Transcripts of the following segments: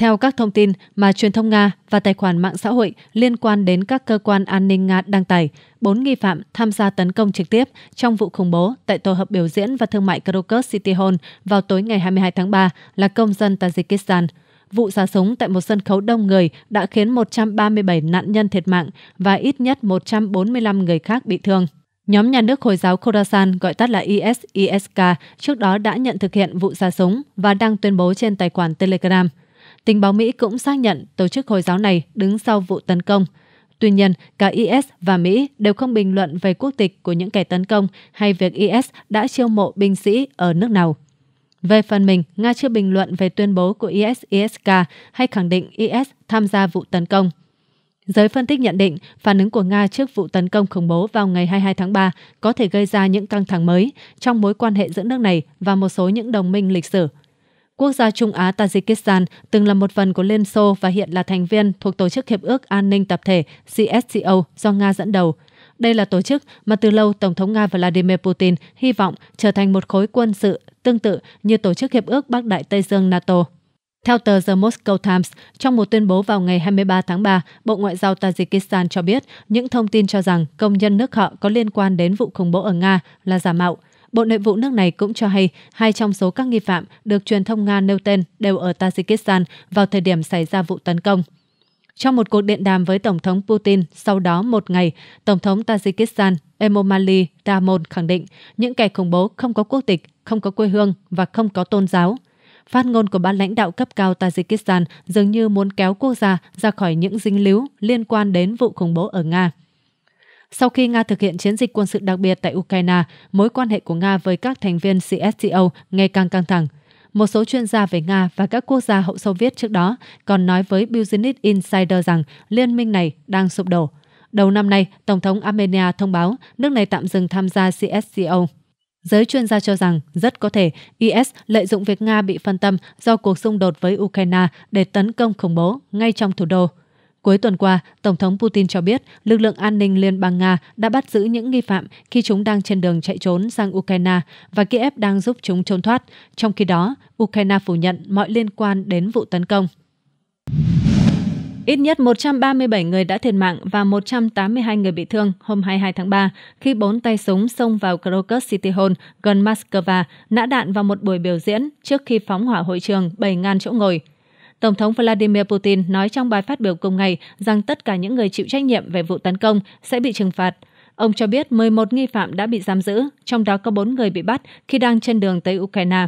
Theo các thông tin mà truyền thông Nga và tài khoản mạng xã hội liên quan đến các cơ quan an ninh Nga đăng tải, bốn nghi phạm tham gia tấn công trực tiếp trong vụ khủng bố tại tổ hợp biểu diễn và thương mại Krokus City Hall vào tối ngày 22 tháng 3 là công dân Tajikistan. Vụ xả súng tại một sân khấu đông người đã khiến 137 nạn nhân thiệt mạng và ít nhất 145 người khác bị thương. Nhóm nhà nước Hồi giáo Khorasan gọi tắt là IS-ISK trước đó đã nhận thực hiện vụ xả súng và đang tuyên bố trên tài khoản Telegram – Tình báo Mỹ cũng xác nhận tổ chức Hồi giáo này đứng sau vụ tấn công. Tuy nhiên, cả IS và Mỹ đều không bình luận về quốc tịch của những kẻ tấn công hay việc IS đã chiêu mộ binh sĩ ở nước nào. Về phần mình, Nga chưa bình luận về tuyên bố của IS-ISK hay khẳng định IS tham gia vụ tấn công. Giới phân tích nhận định, phản ứng của Nga trước vụ tấn công khủng bố vào ngày 22 tháng 3 có thể gây ra những căng thẳng mới trong mối quan hệ giữa nước này và một số những đồng minh lịch sử Quốc gia Trung Á Tajikistan từng là một phần của Liên Xô và hiện là thành viên thuộc Tổ chức Hiệp ước An ninh Tập thể CSCO do Nga dẫn đầu. Đây là tổ chức mà từ lâu Tổng thống Nga Vladimir Putin hy vọng trở thành một khối quân sự tương tự như Tổ chức Hiệp ước Bắc Đại Tây Dương NATO. Theo tờ The Moscow Times, trong một tuyên bố vào ngày 23 tháng 3, Bộ Ngoại giao Tajikistan cho biết những thông tin cho rằng công nhân nước họ có liên quan đến vụ khủng bố ở Nga là giả mạo – Bộ Nội vụ nước này cũng cho hay hai trong số các nghi phạm được truyền thông Nga nêu tên đều ở Tajikistan vào thời điểm xảy ra vụ tấn công. Trong một cuộc điện đàm với Tổng thống Putin sau đó một ngày, Tổng thống Tajikistan Emomali Rahmon khẳng định những kẻ khủng bố không có quốc tịch, không có quê hương và không có tôn giáo. Phát ngôn của ban lãnh đạo cấp cao Tajikistan dường như muốn kéo quốc gia ra khỏi những dính líu liên quan đến vụ khủng bố ở Nga. Sau khi Nga thực hiện chiến dịch quân sự đặc biệt tại Ukraine, mối quan hệ của Nga với các thành viên CSTO ngày càng căng thẳng. Một số chuyên gia về Nga và các quốc gia hậu Xô Viết trước đó còn nói với Business Insider rằng liên minh này đang sụp đổ. Đầu năm nay, Tổng thống Armenia thông báo nước này tạm dừng tham gia CSCO. Giới chuyên gia cho rằng rất có thể IS lợi dụng việc Nga bị phân tâm do cuộc xung đột với Ukraine để tấn công khủng bố ngay trong thủ đô. Cuối tuần qua, Tổng thống Putin cho biết lực lượng an ninh Liên bang Nga đã bắt giữ những nghi phạm khi chúng đang trên đường chạy trốn sang Ukraine và Kiev đang giúp chúng trốn thoát. Trong khi đó, Ukraine phủ nhận mọi liên quan đến vụ tấn công. Ít nhất 137 người đã thiệt mạng và 182 người bị thương hôm 22 tháng 3 khi bốn tay súng xông vào Crocus City Hall gần Moscow, nã đạn vào một buổi biểu diễn trước khi phóng hỏa hội trường 7.000 chỗ ngồi. Tổng thống Vladimir Putin nói trong bài phát biểu cùng ngày rằng tất cả những người chịu trách nhiệm về vụ tấn công sẽ bị trừng phạt. Ông cho biết 11 nghi phạm đã bị giam giữ, trong đó có 4 người bị bắt khi đang trên đường tới Ukraine.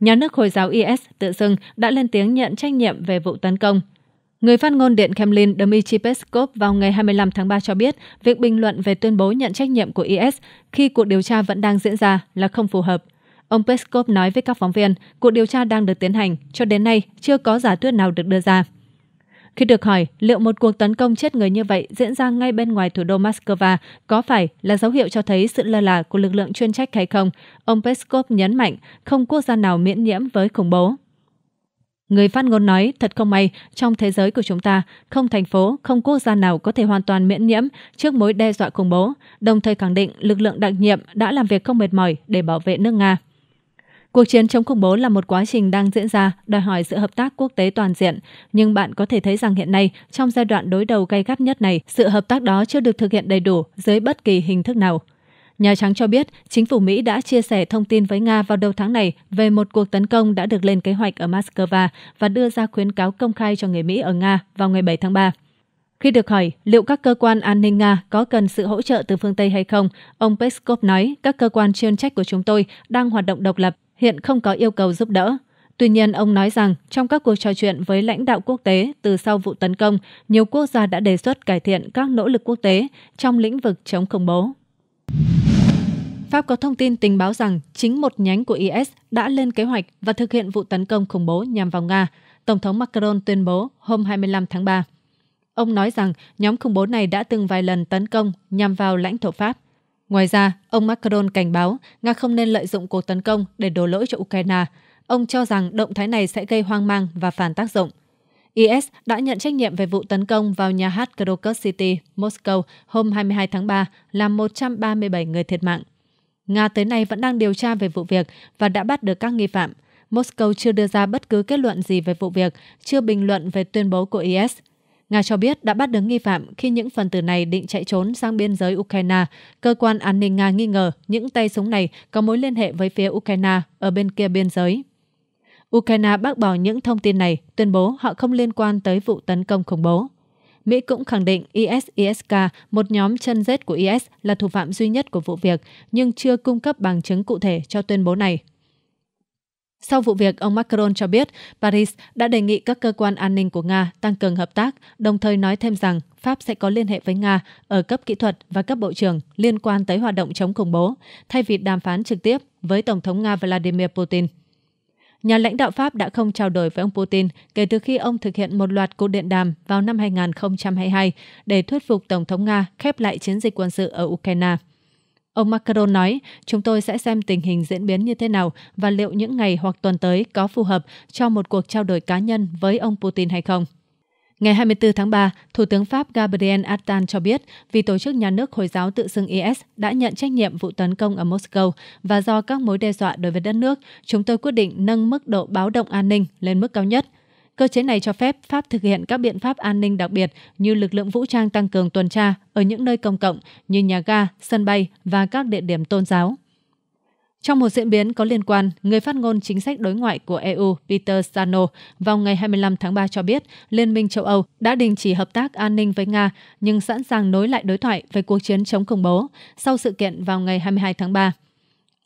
Nhà nước Hồi giáo IS tự xưng đã lên tiếng nhận trách nhiệm về vụ tấn công. Người phát ngôn Điện Kremlin Dmitry Peskov vào ngày 25 tháng 3 cho biết việc bình luận về tuyên bố nhận trách nhiệm của IS khi cuộc điều tra vẫn đang diễn ra là không phù hợp. Ông Peskov nói với các phóng viên, cuộc điều tra đang được tiến hành, cho đến nay chưa có giả thuyết nào được đưa ra. Khi được hỏi liệu một cuộc tấn công chết người như vậy diễn ra ngay bên ngoài thủ đô Moscow có phải là dấu hiệu cho thấy sự lơ là của lực lượng chuyên trách hay không, ông Peskov nhấn mạnh không quốc gia nào miễn nhiễm với khủng bố. Người phát ngôn nói, thật không may, trong thế giới của chúng ta, không thành phố, không quốc gia nào có thể hoàn toàn miễn nhiễm trước mối đe dọa khủng bố, đồng thời khẳng định lực lượng đặc nhiệm đã làm việc không mệt mỏi để bảo vệ nước Nga. Cuộc chiến chống khủng bố là một quá trình đang diễn ra, đòi hỏi sự hợp tác quốc tế toàn diện. Nhưng bạn có thể thấy rằng hiện nay, trong giai đoạn đối đầu gay gắt nhất này, sự hợp tác đó chưa được thực hiện đầy đủ dưới bất kỳ hình thức nào. Nhà Trắng cho biết, chính phủ Mỹ đã chia sẻ thông tin với Nga vào đầu tháng này về một cuộc tấn công đã được lên kế hoạch ở Moscow và đưa ra khuyến cáo công khai cho người Mỹ ở Nga vào ngày 7 tháng 3. Khi được hỏi liệu các cơ quan an ninh Nga có cần sự hỗ trợ từ phương Tây hay không, ông Peskov nói các cơ quan chuyên trách của chúng tôi đang hoạt động độc lập hiện không có yêu cầu giúp đỡ. Tuy nhiên, ông nói rằng trong các cuộc trò chuyện với lãnh đạo quốc tế từ sau vụ tấn công, nhiều quốc gia đã đề xuất cải thiện các nỗ lực quốc tế trong lĩnh vực chống khủng bố. Pháp có thông tin tình báo rằng chính một nhánh của IS đã lên kế hoạch và thực hiện vụ tấn công khủng bố nhằm vào Nga, Tổng thống Macron tuyên bố hôm 25 tháng 3. Ông nói rằng nhóm khủng bố này đã từng vài lần tấn công nhằm vào lãnh thổ Pháp. Ngoài ra, ông Macron cảnh báo Nga không nên lợi dụng cuộc tấn công để đổ lỗi cho Ukraine. Ông cho rằng động thái này sẽ gây hoang mang và phản tác dụng. IS đã nhận trách nhiệm về vụ tấn công vào nhà hát Crocus City, Moscow hôm 22 tháng 3, làm 137 người thiệt mạng. Nga tới nay vẫn đang điều tra về vụ việc và đã bắt được các nghi phạm. Moscow chưa đưa ra bất cứ kết luận gì về vụ việc, chưa bình luận về tuyên bố của IS. Nga cho biết đã bắt được nghi phạm khi những phần tử này định chạy trốn sang biên giới Ukraine. Cơ quan an ninh Nga nghi ngờ những tay súng này có mối liên hệ với phía Ukraine ở bên kia biên giới. Ukraine bác bỏ những thông tin này, tuyên bố họ không liên quan tới vụ tấn công khủng bố. Mỹ cũng khẳng định ISISK, một nhóm chân rết của IS, là thủ phạm duy nhất của vụ việc, nhưng chưa cung cấp bằng chứng cụ thể cho tuyên bố này. Sau vụ việc, ông Macron cho biết Paris đã đề nghị các cơ quan an ninh của Nga tăng cường hợp tác, đồng thời nói thêm rằng Pháp sẽ có liên hệ với Nga ở cấp kỹ thuật và cấp bộ trưởng liên quan tới hoạt động chống khủng bố, thay vì đàm phán trực tiếp với Tổng thống Nga Vladimir Putin. Nhà lãnh đạo Pháp đã không trao đổi với ông Putin kể từ khi ông thực hiện một loạt cuộc điện đàm vào năm 2022 để thuyết phục Tổng thống Nga khép lại chiến dịch quân sự ở Ukraine. Ông Macron nói, chúng tôi sẽ xem tình hình diễn biến như thế nào và liệu những ngày hoặc tuần tới có phù hợp cho một cuộc trao đổi cá nhân với ông Putin hay không. Ngày 24 tháng 3, Thủ tướng Pháp Gabriel Attal cho biết vì tổ chức nhà nước Hồi giáo tự xưng IS đã nhận trách nhiệm vụ tấn công ở Moscow và do các mối đe dọa đối với đất nước, chúng tôi quyết định nâng mức độ báo động an ninh lên mức cao nhất – Cơ chế này cho phép Pháp thực hiện các biện pháp an ninh đặc biệt như lực lượng vũ trang tăng cường tuần tra ở những nơi công cộng như nhà ga, sân bay và các địa điểm tôn giáo. Trong một diễn biến có liên quan, người phát ngôn chính sách đối ngoại của EU Peter Sano vào ngày 25 tháng 3 cho biết Liên minh châu Âu đã đình chỉ hợp tác an ninh với Nga nhưng sẵn sàng nối lại đối thoại về cuộc chiến chống khủng bố sau sự kiện vào ngày 22 tháng 3.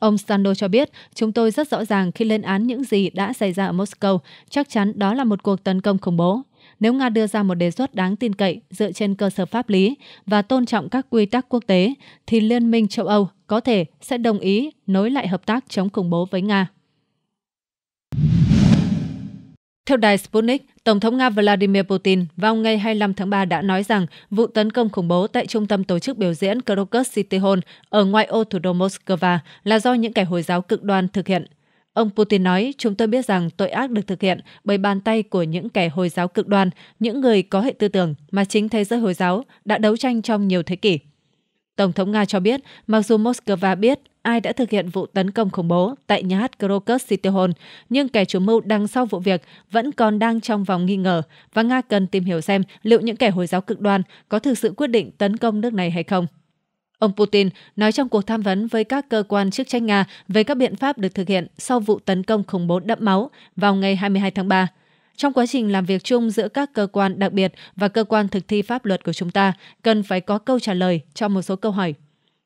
Ông Stando cho biết, chúng tôi rất rõ ràng khi lên án những gì đã xảy ra ở Moscow, chắc chắn đó là một cuộc tấn công khủng bố. Nếu Nga đưa ra một đề xuất đáng tin cậy dựa trên cơ sở pháp lý và tôn trọng các quy tắc quốc tế, thì Liên minh châu Âu có thể sẽ đồng ý nối lại hợp tác chống khủng bố với Nga. Theo đài Sputnik, Tổng thống Nga Vladimir Putin vào ngày 25 tháng 3 đã nói rằng vụ tấn công khủng bố tại trung tâm tổ chức biểu diễn Krokus City Hall ở ngoại ô thủ đô Moscow là do những kẻ Hồi giáo cực đoan thực hiện. Ông Putin nói, chúng tôi biết rằng tội ác được thực hiện bởi bàn tay của những kẻ Hồi giáo cực đoan, những người có hệ tư tưởng mà chính thế giới Hồi giáo đã đấu tranh trong nhiều thế kỷ. Tổng thống Nga cho biết, mặc dù Moscow biết ai đã thực hiện vụ tấn công khủng bố tại nhà hát Crocus City Hall, nhưng kẻ chủ mưu đằng sau vụ việc vẫn còn đang trong vòng nghi ngờ và Nga cần tìm hiểu xem liệu những kẻ Hồi giáo cực đoan có thực sự quyết định tấn công nước này hay không. Ông Putin nói trong cuộc tham vấn với các cơ quan chức trách Nga về các biện pháp được thực hiện sau vụ tấn công khủng bố đẫm máu vào ngày 22 tháng 3. Trong quá trình làm việc chung giữa các cơ quan đặc biệt và cơ quan thực thi pháp luật của chúng ta, cần phải có câu trả lời cho một số câu hỏi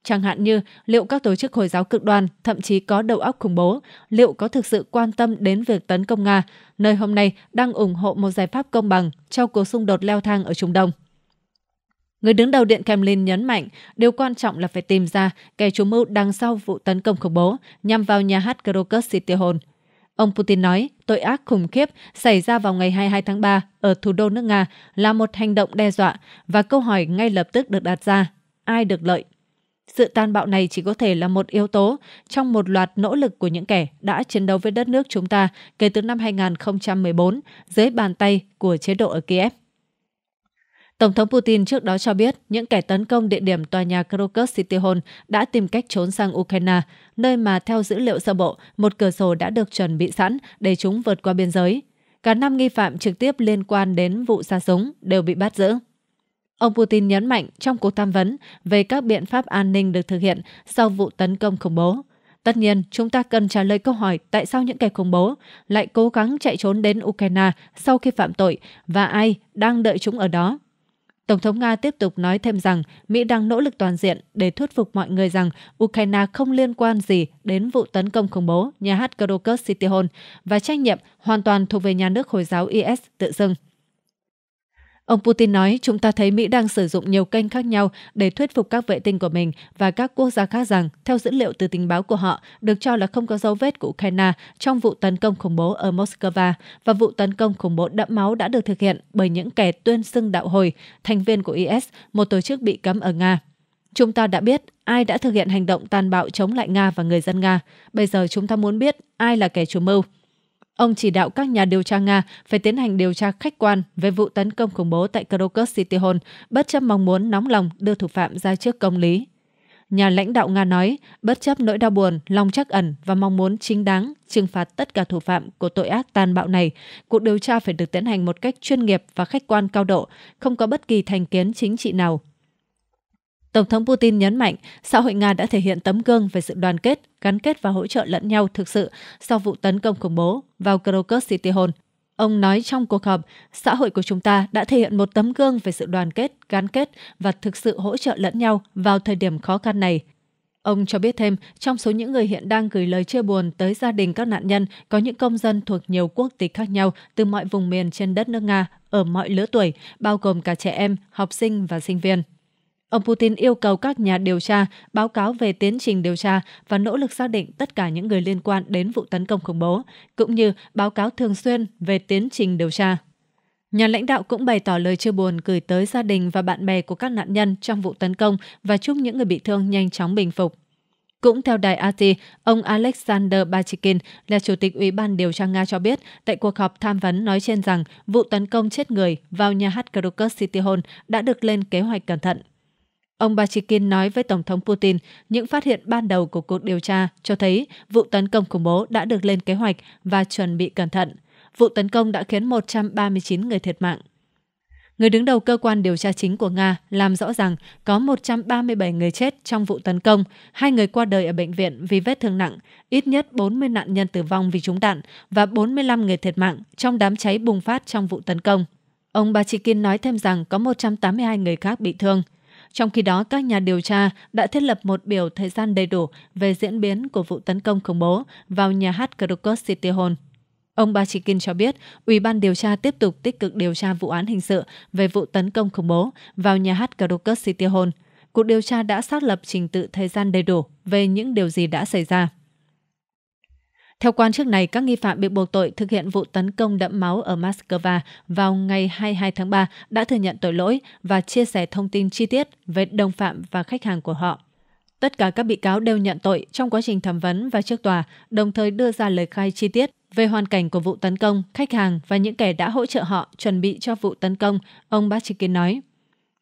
chẳng hạn như liệu các tổ chức Hồi giáo cực đoan, thậm chí có đầu óc khủng bố, liệu có thực sự quan tâm đến việc tấn công Nga, nơi hôm nay đang ủng hộ một giải pháp công bằng cho cuộc xung đột leo thang ở Trung Đông. Người đứng đầu Điện Kremlin nhấn mạnh điều quan trọng là phải tìm ra kẻ chủ mưu đằng sau vụ tấn công khủng bố nhằm vào nhà hát Krokus City Hall. Ông Putin nói tội ác khủng khiếp xảy ra vào ngày 22 tháng 3 ở thủ đô nước Nga là một hành động đe dọa và câu hỏi ngay lập tức được đặt ra ai được lợi sự tàn bạo này chỉ có thể là một yếu tố trong một loạt nỗ lực của những kẻ đã chiến đấu với đất nước chúng ta kể từ năm 2014 dưới bàn tay của chế độ ở Kiev. Tổng thống Putin trước đó cho biết những kẻ tấn công địa điểm tòa nhà Crocus City Hall đã tìm cách trốn sang Ukraine, nơi mà theo dữ liệu sơ bộ, một cửa sổ đã được chuẩn bị sẵn để chúng vượt qua biên giới. Cả năm nghi phạm trực tiếp liên quan đến vụ xả súng đều bị bắt giữ. Ông Putin nhấn mạnh trong cuộc tham vấn về các biện pháp an ninh được thực hiện sau vụ tấn công khủng bố. Tất nhiên, chúng ta cần trả lời câu hỏi tại sao những kẻ khủng bố lại cố gắng chạy trốn đến Ukraine sau khi phạm tội và ai đang đợi chúng ở đó. Tổng thống Nga tiếp tục nói thêm rằng Mỹ đang nỗ lực toàn diện để thuyết phục mọi người rằng Ukraine không liên quan gì đến vụ tấn công khủng bố nhà hát Krokus City Hall và trách nhiệm hoàn toàn thuộc về nhà nước Hồi giáo IS tự xưng. Ông Putin nói, chúng ta thấy Mỹ đang sử dụng nhiều kênh khác nhau để thuyết phục các vệ tinh của mình và các quốc gia khác rằng, theo dữ liệu từ tình báo của họ, được cho là không có dấu vết của Ukraine trong vụ tấn công khủng bố ở Moscow và vụ tấn công khủng bố đẫm máu đã được thực hiện bởi những kẻ tuyên xưng đạo hồi, thành viên của IS, một tổ chức bị cấm ở Nga. Chúng ta đã biết ai đã thực hiện hành động tàn bạo chống lại Nga và người dân Nga. Bây giờ chúng ta muốn biết ai là kẻ chủ mưu. Ông chỉ đạo các nhà điều tra Nga phải tiến hành điều tra khách quan về vụ tấn công khủng bố tại Krakow City Hall, bất chấp mong muốn nóng lòng đưa thủ phạm ra trước công lý. Nhà lãnh đạo Nga nói, bất chấp nỗi đau buồn, lòng trắc ẩn và mong muốn chính đáng trừng phạt tất cả thủ phạm của tội ác tàn bạo này, cuộc điều tra phải được tiến hành một cách chuyên nghiệp và khách quan cao độ, không có bất kỳ thành kiến chính trị nào Tổng thống Putin nhấn mạnh xã hội Nga đã thể hiện tấm gương về sự đoàn kết, gắn kết và hỗ trợ lẫn nhau thực sự sau vụ tấn công khủng bố vào Krakow City Hall. Ông nói trong cuộc họp, xã hội của chúng ta đã thể hiện một tấm gương về sự đoàn kết, gắn kết và thực sự hỗ trợ lẫn nhau vào thời điểm khó khăn này. Ông cho biết thêm, trong số những người hiện đang gửi lời chia buồn tới gia đình các nạn nhân có những công dân thuộc nhiều quốc tịch khác nhau từ mọi vùng miền trên đất nước Nga ở mọi lứa tuổi, bao gồm cả trẻ em, học sinh và sinh viên. Ông Putin yêu cầu các nhà điều tra báo cáo về tiến trình điều tra và nỗ lực xác định tất cả những người liên quan đến vụ tấn công khủng bố, cũng như báo cáo thường xuyên về tiến trình điều tra. Nhà lãnh đạo cũng bày tỏ lời chia buồn gửi tới gia đình và bạn bè của các nạn nhân trong vụ tấn công và chúc những người bị thương nhanh chóng bình phục. Cũng theo đài AT, ông Alexander Bachikin là chủ tịch Ủy ban điều tra Nga cho biết tại cuộc họp tham vấn nói trên rằng vụ tấn công chết người vào nhà hát Krakow City Hall đã được lên kế hoạch cẩn thận. Ông Bachikin nói với Tổng thống Putin những phát hiện ban đầu của cuộc điều tra cho thấy vụ tấn công khủng bố đã được lên kế hoạch và chuẩn bị cẩn thận. Vụ tấn công đã khiến 139 người thiệt mạng. Người đứng đầu cơ quan điều tra chính của Nga làm rõ rằng có 137 người chết trong vụ tấn công, hai người qua đời ở bệnh viện vì vết thương nặng, ít nhất 40 nạn nhân tử vong vì trúng đạn và 45 người thiệt mạng trong đám cháy bùng phát trong vụ tấn công. Ông Bachikin nói thêm rằng có 182 người khác bị thương. Trong khi đó, các nhà điều tra đã thiết lập một biểu thời gian đầy đủ về diễn biến của vụ tấn công khủng bố vào nhà hát Krakow City Hall. Ông Bachikin cho biết, Ủy ban điều tra tiếp tục tích cực điều tra vụ án hình sự về vụ tấn công khủng bố vào nhà hát Krakow City Hall. Cuộc điều tra đã xác lập trình tự thời gian đầy đủ về những điều gì đã xảy ra. Theo quan chức này, các nghi phạm bị buộc tội thực hiện vụ tấn công đẫm máu ở Moscow vào ngày 22 tháng 3 đã thừa nhận tội lỗi và chia sẻ thông tin chi tiết về đồng phạm và khách hàng của họ. Tất cả các bị cáo đều nhận tội trong quá trình thẩm vấn và trước tòa, đồng thời đưa ra lời khai chi tiết về hoàn cảnh của vụ tấn công, khách hàng và những kẻ đã hỗ trợ họ chuẩn bị cho vụ tấn công, ông Bachikin nói.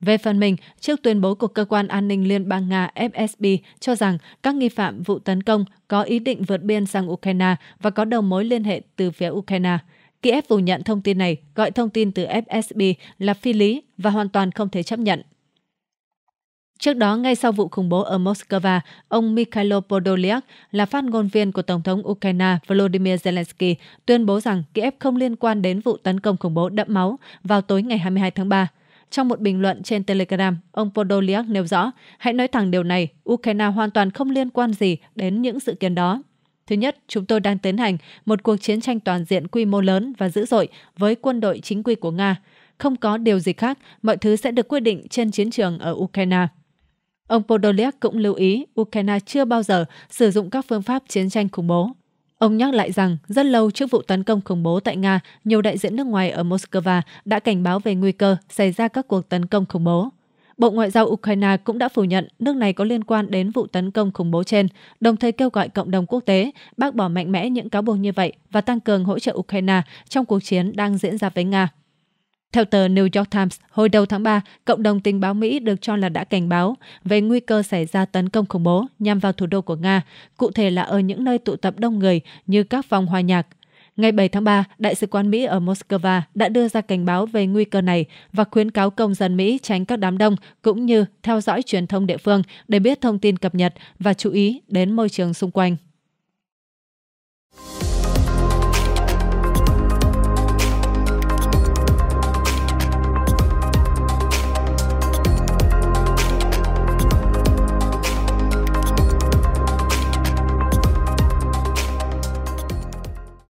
Về phần mình, trước tuyên bố của Cơ quan An ninh Liên bang Nga FSB cho rằng các nghi phạm vụ tấn công có ý định vượt biên sang Ukraine và có đầu mối liên hệ từ phía Ukraine. Kiev phủ nhận thông tin này, gọi thông tin từ FSB là phi lý và hoàn toàn không thể chấp nhận. Trước đó, ngay sau vụ khủng bố ở Moscow, ông Mikhailo Podolyak là phát ngôn viên của Tổng thống Ukraine Volodymyr Zelensky tuyên bố rằng Kiev không liên quan đến vụ tấn công khủng bố đẫm máu vào tối ngày 22 tháng 3. Trong một bình luận trên Telegram, ông Podolyak nêu rõ, hãy nói thẳng điều này, Ukraine hoàn toàn không liên quan gì đến những sự kiện đó. Thứ nhất, chúng tôi đang tiến hành một cuộc chiến tranh toàn diện quy mô lớn và dữ dội với quân đội chính quy của Nga. Không có điều gì khác, mọi thứ sẽ được quyết định trên chiến trường ở Ukraine. Ông Podolyak cũng lưu ý Ukraine chưa bao giờ sử dụng các phương pháp chiến tranh khủng bố. Ông nhắc lại rằng, rất lâu trước vụ tấn công khủng bố tại Nga, nhiều đại diện nước ngoài ở Moscow đã cảnh báo về nguy cơ xảy ra các cuộc tấn công khủng bố. Bộ Ngoại giao Ukraine cũng đã phủ nhận nước này có liên quan đến vụ tấn công khủng bố trên, đồng thời kêu gọi cộng đồng quốc tế bác bỏ mạnh mẽ những cáo buộc như vậy và tăng cường hỗ trợ Ukraine trong cuộc chiến đang diễn ra với Nga. Theo tờ New York Times, hồi đầu tháng 3, cộng đồng tình báo Mỹ được cho là đã cảnh báo về nguy cơ xảy ra tấn công khủng bố nhằm vào thủ đô của Nga, cụ thể là ở những nơi tụ tập đông người như các phòng hòa nhạc. Ngày 7 tháng 3, Đại sứ quán Mỹ ở Moscow đã đưa ra cảnh báo về nguy cơ này và khuyến cáo công dân Mỹ tránh các đám đông cũng như theo dõi truyền thông địa phương để biết thông tin cập nhật và chú ý đến môi trường xung quanh.